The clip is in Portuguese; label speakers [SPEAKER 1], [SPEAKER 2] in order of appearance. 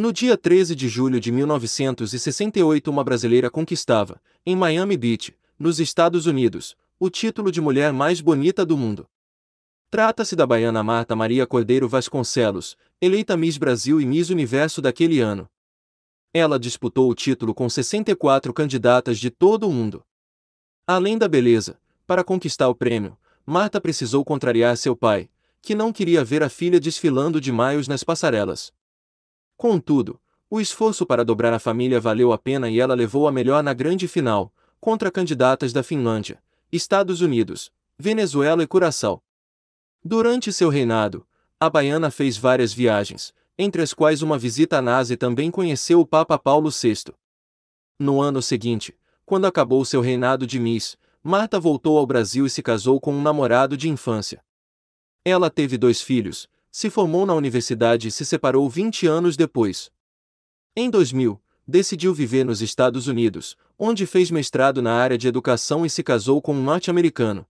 [SPEAKER 1] No dia 13 de julho de 1968, uma brasileira conquistava, em Miami Beach, nos Estados Unidos, o título de mulher mais bonita do mundo. Trata-se da baiana Marta Maria Cordeiro Vasconcelos, eleita Miss Brasil e Miss Universo daquele ano. Ela disputou o título com 64 candidatas de todo o mundo. Além da beleza, para conquistar o prêmio, Marta precisou contrariar seu pai, que não queria ver a filha desfilando de maios nas passarelas. Contudo, o esforço para dobrar a família valeu a pena e ela levou a melhor na grande final, contra candidatas da Finlândia, Estados Unidos, Venezuela e Curaçao. Durante seu reinado, a baiana fez várias viagens, entre as quais uma visita à NASA e também conheceu o Papa Paulo VI. No ano seguinte, quando acabou seu reinado de Miss, Marta voltou ao Brasil e se casou com um namorado de infância. Ela teve dois filhos, se formou na universidade e se separou 20 anos depois. Em 2000, decidiu viver nos Estados Unidos, onde fez mestrado na área de educação e se casou com um norte-americano.